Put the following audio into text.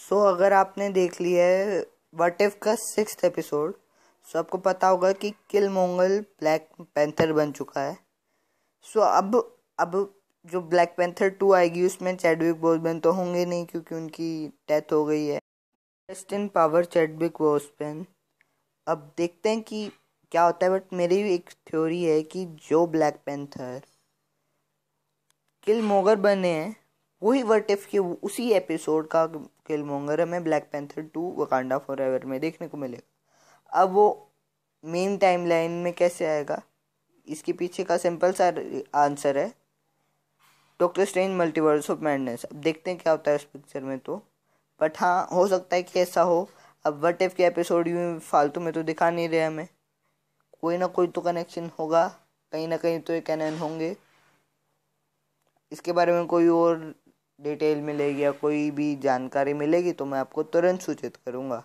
सो so, अगर आपने देख लिया है वट इफ का सिक्स एपिसोड सो आपको पता होगा कि किल मोंगल ब्लैक पैंथर बन चुका है सो so, अब अब जो ब्लैक पैंथर टू आएगी उसमें चैडविक बोसपेन तो होंगे नहीं क्योंकि उनकी डेथ हो गई है best in power Chadwick Boseman अब देखते हैं कि क्या होता है बट मेरी एक थ्योरी है कि जो ब्लैक पैंथर किल मोगर बने हैं वही वर्ट इफ के उसी एपिसोड का मोंगर हमें Black Panther two Wakanda Forever एवर में देखने को मिलेगा अब वो मेन टाइमलाइन में कैसे आएगा इसके पीछे का सिंपल सा आंसर है Doctor Strange Multiverse of Madness अब देखते हैं क्या होता है इस पिक्चर में तो बट हाँ हो सकता है कि ऐसा हो अब वट एफ के एपिसोड यूँ फालतू में तो दिखा नहीं रहे हमें कोई ना कोई तो कनेक्शन होगा कहीं ना कहीं तो ये कैन होंगे इसके बारे में कोई और डिटेल मिलेगी या कोई भी जानकारी मिलेगी तो मैं आपको तुरंत सूचित करूँगा